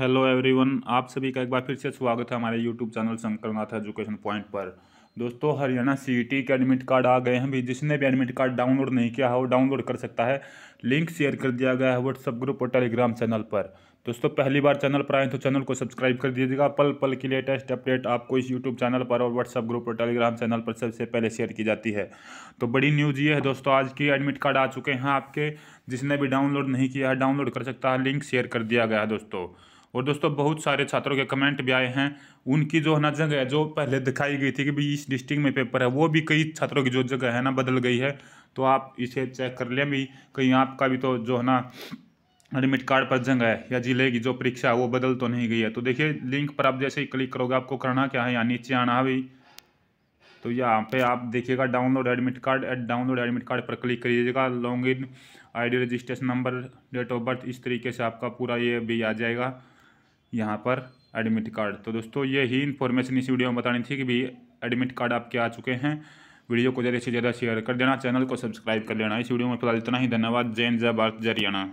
hello everyone आप सभी का एक बार फिर से स्वागत है हमारे YouTube channel Shankarnath education point पर दोस्तों हरियाणा सीटी के एडमिट कार्ड आ गए हैं भी जिसने भी एडमिट कार्ड डाउनलोड नहीं किया है वो डाउनलोड कर सकता है लिंक शेयर कर दिया गया है व्हाट्सअप ग्रुप और टेलीग्राम चैनल पर दोस्तों पहली बार चैनल पर आए तो चैनल को सब्सक्राइब कर दीजिएगा पल पल की लेटेस्ट अपडेट आपको इस यूट्यूब चैनल पर और व्हाट्सअप ग्रुप और टेलीग्राम चैनल पर सबसे पहले शेयर की जाती है तो बड़ी न्यूज़ ये है दोस्तों आज की एडमिट कार्ड आ चुके हैं आपके जिसने भी डाउनलोड नहीं किया है डाउनलोड कर सकता है लिंक शेयर कर दिया गया है दोस्तों और दोस्तों बहुत सारे छात्रों के कमेंट भी आए हैं उनकी जो है ना जगह जो पहले दिखाई गई थी कि भाई इस डिस्ट्रिक्ट में पेपर है वो भी कई छात्रों की जो जगह है ना बदल गई है तो आप इसे चेक कर लें भी कहीं आपका भी तो जो है ना एडमिट कार्ड पर जंग है या जिले की जो परीक्षा है वो बदल तो नहीं गई है तो देखिए लिंक पर आप जैसे ही क्लिक करोगे आपको करना क्या है यहाँ नीचे आना भाई तो यहाँ पे आप देखिएगा download admit card download admit card पर क्लिक करिएगा log in ID registration number date of birth इस तरीके से आपका पूरा ये भी आ जाएगा यहाँ पर एडमिट कार्ड तो दोस्तों ये ही इन्फॉर्मेशन इस वीडियो में बतानी थी कि भी एडमिट कार्ड आपके आ चुके हैं वीडियो को ज़्यादा से ज़्यादा शेयर कर देना चैनल को सब्सक्राइब कर लेना इस वीडियो में फिलहाल इतना ही धन्यवाद जैन जय भारत जय हरियाणा